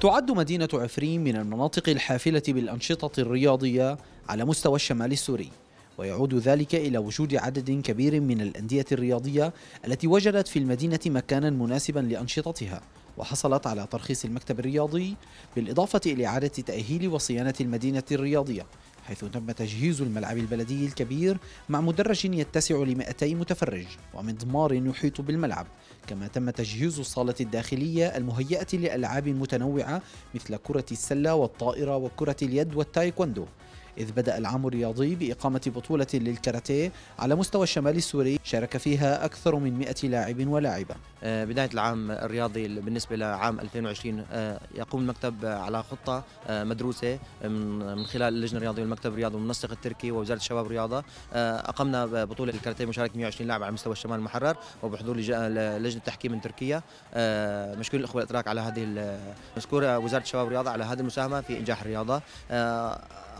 تعد مدينة عفرين من المناطق الحافلة بالأنشطة الرياضية على مستوى الشمال السوري ويعود ذلك إلى وجود عدد كبير من الأندية الرياضية التي وجدت في المدينة مكانا مناسبا لأنشطتها وحصلت على ترخيص المكتب الرياضي بالإضافة إلى إعادة تأهيل وصيانة المدينة الرياضية حيث تم تجهيز الملعب البلدي الكبير مع مدرج يتسع ل متفرج ومضمار يحيط بالملعب كما تم تجهيز الصالة الداخلية المهيئة لألعاب متنوعة مثل كرة السلة والطائرة وكرة اليد والتايكوندو إذ بدأ العام الرياضي بإقامة بطولة للكاراتيه على مستوى الشمال السوري شارك فيها أكثر من 100 لاعب ولاعبة آه، بداية العام الرياضي بالنسبة لعام 2020 آه، يقوم المكتب على خطة آه، مدروسة من خلال اللجنة الرياضية والمكتب الرياضي والمنسق التركي ووزارة الشباب والرياضة أقمنا بطولة الكاراتيه مشارك 120 لاعب على مستوى الشمال المحرر وبحضور لجنة التحكيم من تركيا مشكور الأخوة الأتراك على هذه مشكورة وزارة الشباب والرياضة على هذه المساهمة في إنجاح الرياضة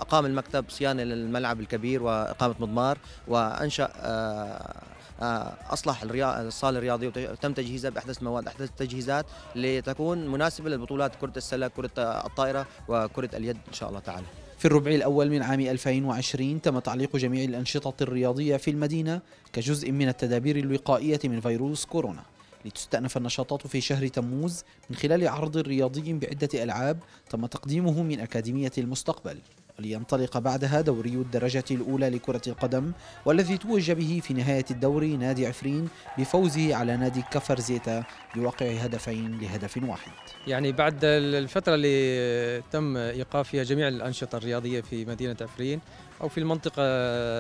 أقام المكتب مكتب صيانه للملعب الكبير واقامه مضمار وانشا آه، آه، اصلح الصاله الرياضيه وتم تجهيزها باحدث المواد احدث التجهيزات لتكون مناسبه للبطولات كره السله كره الطائره وكره اليد ان شاء الله تعالى في الربع الأول من عام 2020 تم تعليق جميع الأنشطة الرياضية في المدينة كجزء من التدابير الوقائية من فيروس كورونا لتستأنف النشاطات في شهر تموز من خلال عرض رياضي بعدة ألعاب تم تقديمه من أكاديمية المستقبل لينطلق بعدها دوري الدرجة الأولى لكرة القدم والذي توج به في نهاية الدوري نادي عفرين بفوزه على نادي كفر زيتا بواقع هدفين لهدف واحد يعني بعد الفترة اللي تم إيقاف فيها جميع الأنشطة الرياضية في مدينة عفرين أو في المنطقة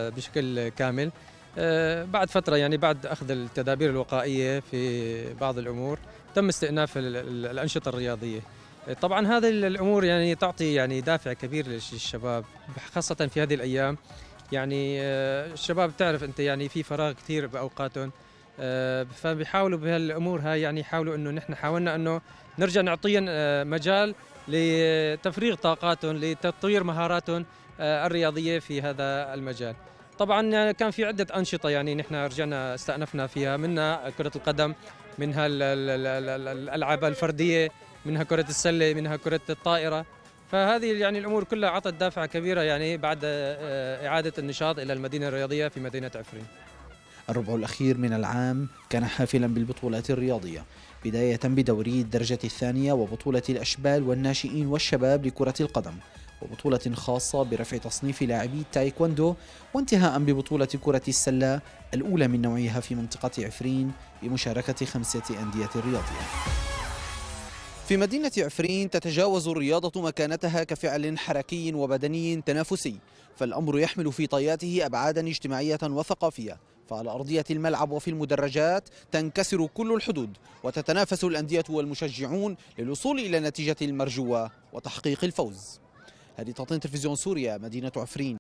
بشكل كامل آه، بعد فترة يعني بعد أخذ التدابير الوقائية في بعض الأمور تم استئناف الأنشطة الرياضية طبعا هذه الامور يعني تعطي يعني دافع كبير للشباب خاصه في هذه الايام يعني آه، الشباب تعرف انت يعني في فراغ كثير باوقاتهم آه، فبيحاولوا بهالامور هاي يعني يحاولوا انه نحن حاولنا انه نرجع نعطيهم آه، مجال لتفريغ طاقاتهم لتطوير مهاراتهم الرياضيه في هذا المجال. طبعا كان في عده انشطه يعني نحن رجعنا استانفنا فيها منها كره القدم منها الالعاب الفرديه منها كرة السلة منها كرة الطائرة فهذه يعني الأمور كلها عطت دافعة كبيرة يعني بعد آه، إعادة النشاط إلى المدينة الرياضية في مدينة عفرين الربع الأخير من العام كان حافلا بالبطولات الرياضية بداية بدوري الدرجة الثانية وبطولة الأشبال والناشئين والشباب لكرة القدم وبطولة خاصة برفع تصنيف لاعبي التايكوندو وانتهاء ببطولة كرة السلة الأولى من نوعها في منطقة عفرين بمشاركة خمسة أندية رياضية في مدينة عفرين تتجاوز الرياضة مكانتها كفعل حركي وبدني تنافسي فالأمر يحمل في طياته أبعادا اجتماعية وثقافية فعلى أرضية الملعب وفي المدرجات تنكسر كل الحدود وتتنافس الأندية والمشجعون للوصول إلى النتيجة المرجوة وتحقيق الفوز هذه تعطين تلفزيون سوريا مدينة عفرين